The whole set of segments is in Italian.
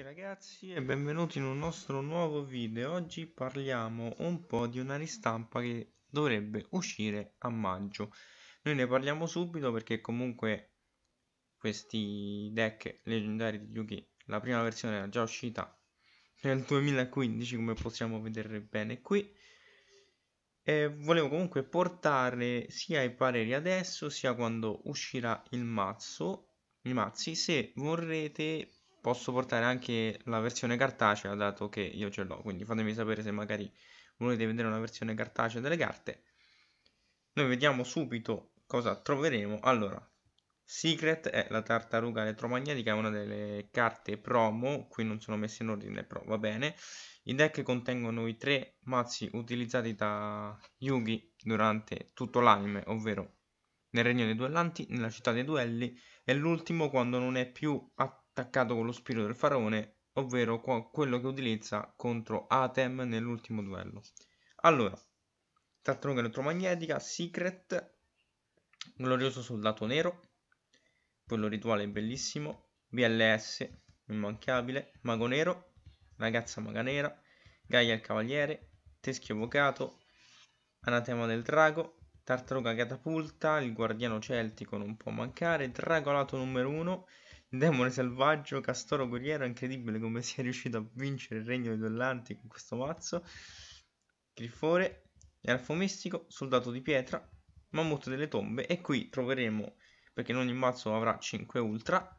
tutti ragazzi e benvenuti in un nostro nuovo video oggi parliamo un po' di una ristampa che dovrebbe uscire a maggio noi ne parliamo subito perché comunque questi deck leggendari di Yuki la prima versione era già uscita nel 2015 come possiamo vedere bene qui e volevo comunque portare sia i pareri adesso sia quando uscirà il mazzo i mazzi se vorrete posso portare anche la versione cartacea dato che io ce l'ho quindi fatemi sapere se magari volete vedere una versione cartacea delle carte noi vediamo subito cosa troveremo allora Secret è la tartaruga elettromagnetica, è una delle carte promo, qui non sono messe in ordine però va bene. I deck contengono i tre mazzi utilizzati da Yugi durante tutto l'anime, ovvero nel regno dei duellanti, nella città dei duelli e l'ultimo quando non è più attivo attaccato con lo spirito del faraone, ovvero quello che utilizza contro Atem nell'ultimo duello. Allora, tartaruga elettromagnetica, Secret, glorioso soldato nero, quello rituale bellissimo, BLS, immancabile, mago nero, ragazza maga nera, Gaia il cavaliere, teschio evocato, anatema del drago, tartaruga catapulta, il guardiano celtico non può mancare, dragolato numero 1, Demone selvaggio, castoro guerriero, è incredibile come sia riuscito a vincere il regno dei duellanti con questo mazzo. Grifore, elfo mistico, soldato di pietra, mammut delle tombe e qui troveremo, perché in ogni mazzo avrà 5 ultra,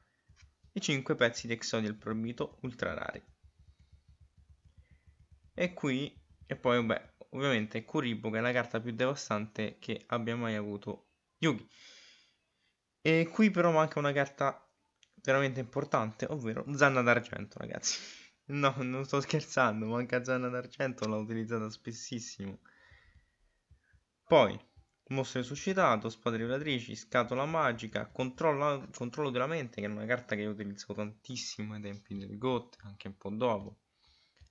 e 5 pezzi di Exodia il proibito ultra rari. E qui, e poi vabbè, ovviamente Kuribo che è la carta più devastante che abbia mai avuto Yugi. E qui però manca una carta veramente importante, ovvero zanna d'argento, ragazzi. No, non sto scherzando, manca zanna d'argento l'ho utilizzata spessissimo. Poi, mostro resuscitato, spade rivelatrici, scatola magica, controllo, controllo, della mente, che è una carta che io utilizzo tantissimo ai tempi del GOT, anche un po' dopo.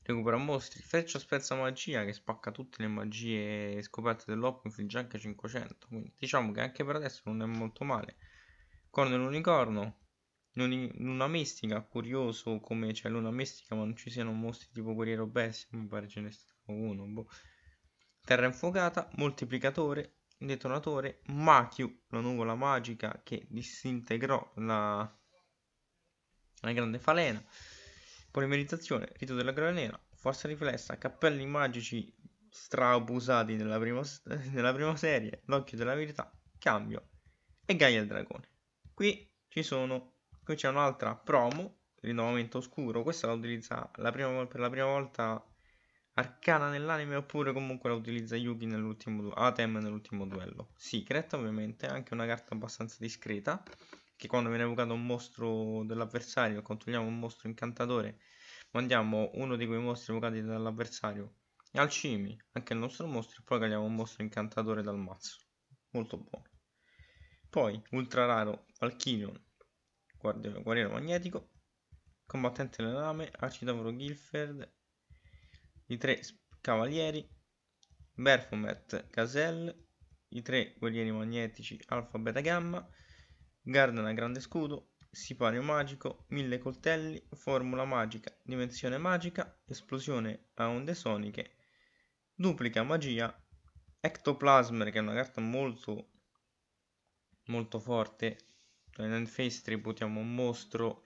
Recupera mostri, freccia spezza magia che spacca tutte le magie scoperte dell'Oppo, infligge anche 500, quindi diciamo che anche per adesso non è molto male. Corno dell'unicorno, non, Luna Mistica, curioso come c'è cioè, Luna Mistica ma non ci siano mostri tipo Guerriero Bestia, mi pare ce ne sia uno, boh. Terra Infuocata, Moltiplicatore, Detonatore, Machiu, la nuvola magica che disintegrò la, la grande falena, Polimerizzazione, Rito della Grana Nera, Forza Riflessa, Cappelli Magici straabusati nella prima, nella prima serie, L'Occhio della Verità, Cambio e Gaia il Dragone. Qui ci sono poi c'è un'altra promo, rinnovamento oscuro, questa la utilizza la prima, per la prima volta Arcana nell'anime oppure comunque la utilizza Yuki nell'ultimo du- Atem nell'ultimo duello. Secret ovviamente, anche una carta abbastanza discreta, che quando viene evocato un mostro dell'avversario, controlliamo un mostro incantatore, mandiamo uno di quei mostri evocati dall'avversario al cimi, anche il nostro mostro, e poi caliamo un mostro incantatore dal mazzo. Molto buono. Poi, ultra raro, Alchirion, guerriero magnetico, combattente delle lame, arcidavoro Guilford, i tre cavalieri, Berfomet Caselle, i tre guerrieri magnetici Alfa Beta Gamma, Gardena Grande Scudo, Sipario Magico, Mille Coltelli, Formula Magica, Dimensione Magica, Esplosione a onde soniche, Duplica Magia, Ectoplasmer che è una carta molto molto forte in end phase tributiamo un mostro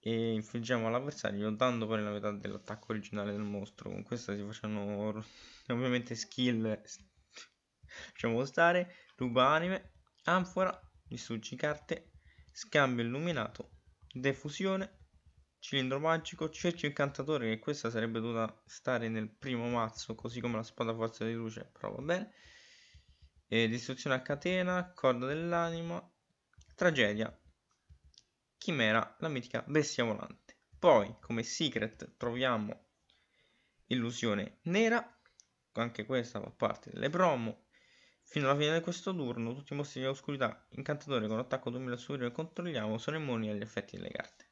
e infliggiamo all'avversario dando poi la metà dell'attacco originale del mostro. Con questo si facciano ovviamente skill, facciamo stare, ruba anime, anfora, distruggi carte, scambio illuminato, defusione, cilindro magico, cerchio incantatore che questa sarebbe dovuta stare nel primo mazzo così come la spada forza di luce, però va bene. E distruzione a catena, corda dell'anima, Tragedia. Chimera, la mitica bestia volante. Poi, come secret, troviamo Illusione Nera, anche questa fa parte delle promo. Fino alla fine di questo turno, tutti i mostri di oscurità, incantatore con attacco 2000 superiore controlliamo sono immuni agli effetti delle carte.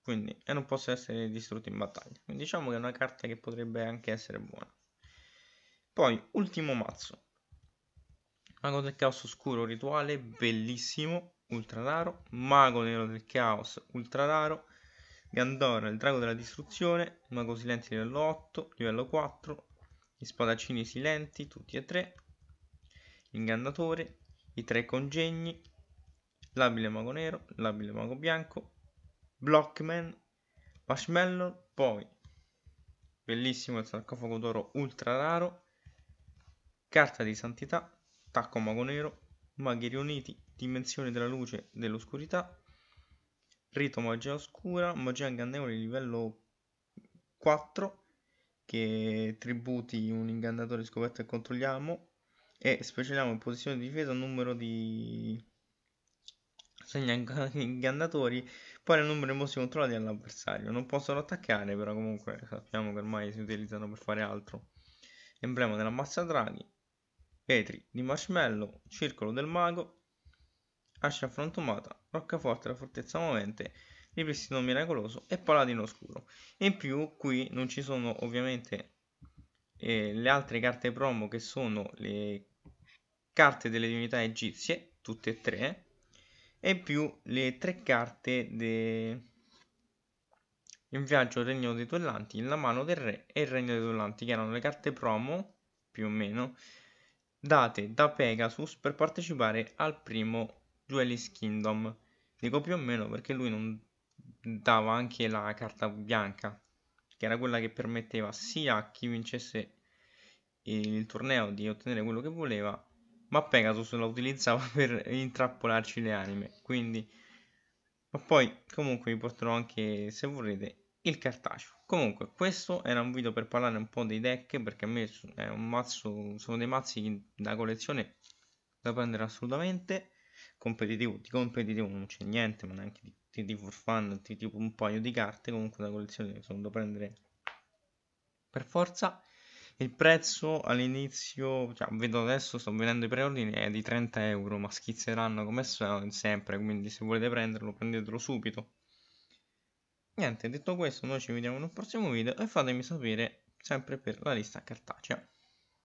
Quindi, e non possono essere distrutti in battaglia. Quindi diciamo che è una carta che potrebbe anche essere buona. Poi, ultimo mazzo. Mago del caos oscuro, rituale, bellissimo ultra raro, Mago Nero del Caos, ultra raro, Gandora, il Drago della Distruzione, Mago Silenti livello 8, livello 4, gli Spadaccini Silenti, tutti e tre, Ingannatore, i tre Congegni, Labile Mago Nero, Labile Mago Bianco, Blockman, Marshmallow, poi bellissimo il sarcofago d'oro ultra raro, Carta di Santità, Tacco Mago Nero, maghi riuniti, dimensioni della luce e dell'oscurità, rito magia oscura, magia ingannevole livello 4, che tributi un ingannatore scoperto e controlliamo, e specialiamo in posizione di difesa un numero di segna ingannatori, poi il numero di mostri controllati all'avversario. Non possono attaccare, però comunque sappiamo che ormai si utilizzano per fare altro. Emblema della massa draghi, Vetri di marshmallow, circolo del mago, ascia frantumata, roccaforte la fortezza movente, ripristino miracoloso e paladino oscuro. In più qui non ci sono ovviamente eh, le altre carte promo che sono le carte delle divinità egizie, tutte e tre, e più le tre carte de... In viaggio al regno dei duellanti, la mano del re e il regno dei duellanti, che erano le carte promo, più o meno, date da Pegasus per partecipare al primo Duelist Kingdom. Dico più o meno perché lui non dava anche la carta bianca, che era quella che permetteva sia a chi vincesse il torneo di ottenere quello che voleva, ma Pegasus la utilizzava per intrappolarci le anime. Quindi, ma poi comunque vi porterò anche, se vorrete, il cartaceo. Comunque, questo era un video per parlare un po' dei deck, perché a me è un mazzo, sono dei mazzi da collezione da prendere assolutamente. Competitivo, di competitivo non c'è niente, ma neanche di, di, di for fun, di tipo un paio di carte, comunque da collezione sono da prendere per forza. Il prezzo all'inizio, cioè, vedo adesso, sto vedendo i preordini, è di 30 euro, ma schizzeranno come sempre, quindi se volete prenderlo prendetelo subito Niente, detto questo, noi ci vediamo in un prossimo video e fatemi sapere sempre per la lista cartacea.